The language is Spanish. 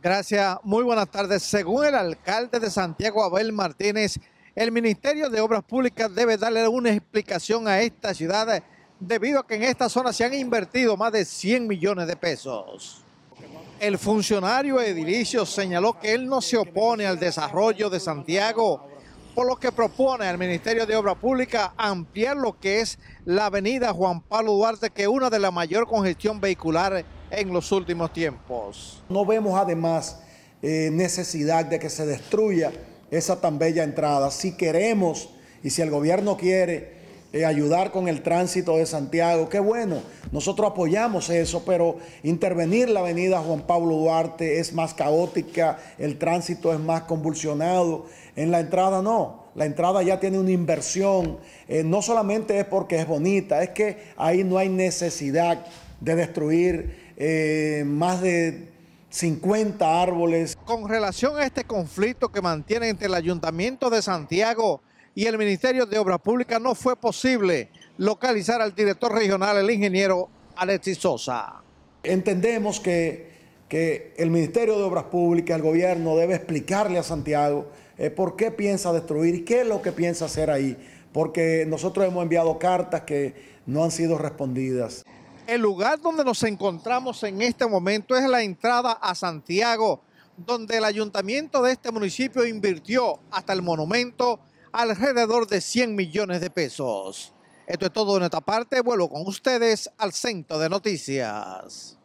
Gracias, muy buenas tardes. Según el alcalde de Santiago, Abel Martínez, el Ministerio de Obras Públicas debe darle una explicación a esta ciudad debido a que en esta zona se han invertido más de 100 millones de pesos. El funcionario edilicio señaló que él no se opone al desarrollo de Santiago, por lo que propone al Ministerio de Obras Públicas ampliar lo que es la avenida Juan Pablo Duarte, que es una de la mayor congestión vehicular en los últimos tiempos. No vemos además eh, necesidad de que se destruya esa tan bella entrada. Si queremos y si el gobierno quiere eh, ayudar con el tránsito de Santiago, qué bueno, nosotros apoyamos eso, pero intervenir la avenida Juan Pablo Duarte es más caótica, el tránsito es más convulsionado, en la entrada no. La entrada ya tiene una inversión, eh, no solamente es porque es bonita, es que ahí no hay necesidad de destruir eh, más de 50 árboles. Con relación a este conflicto que mantiene entre el Ayuntamiento de Santiago y el Ministerio de Obras Públicas, no fue posible localizar al director regional, el ingeniero Alexis Sosa. Entendemos que, el Ministerio de Obras Públicas, el gobierno, debe explicarle a Santiago eh, por qué piensa destruir y qué es lo que piensa hacer ahí, porque nosotros hemos enviado cartas que no han sido respondidas. El lugar donde nos encontramos en este momento es la entrada a Santiago, donde el ayuntamiento de este municipio invirtió hasta el monumento alrededor de 100 millones de pesos. Esto es todo en esta parte. Vuelvo con ustedes al centro de noticias.